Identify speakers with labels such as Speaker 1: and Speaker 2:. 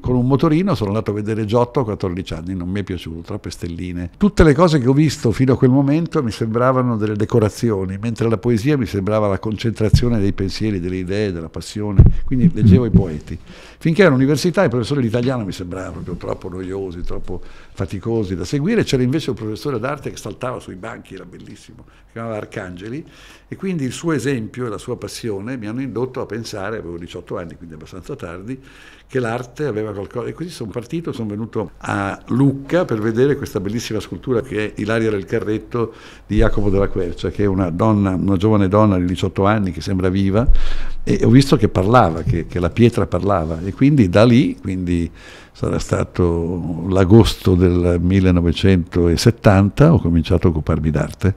Speaker 1: con un motorino sono andato a vedere Giotto a 14 anni, non mi è piaciuto, troppe stelline. Tutte le cose che ho visto fino a quel momento mi sembravano delle decorazioni, mentre la poesia mi sembrava la concentrazione dei pensieri, delle idee, della passione, quindi leggevo i poeti. Finché all'università i professori di italiano mi sembravano proprio troppo noiosi, troppo faticosi da seguire, c'era invece un professore d'arte che saltava sui banchi, era bellissimo, si chiamava Arcangeli, e quindi il suo esempio e la sua passione mi hanno indotto a pensare, avevo 18 anni, quindi abbastanza tardi, che l'arte aveva qualcosa. E così sono partito, sono venuto a Lucca per vedere questa bellissima scultura che è Ilaria del Carretto di Jacopo della Quercia, che è una donna, una giovane donna di 18 anni che sembra viva, e ho visto che parlava, che, che la pietra parlava. E quindi da lì, quindi sarà stato l'agosto del 1970, ho cominciato a occuparmi d'arte.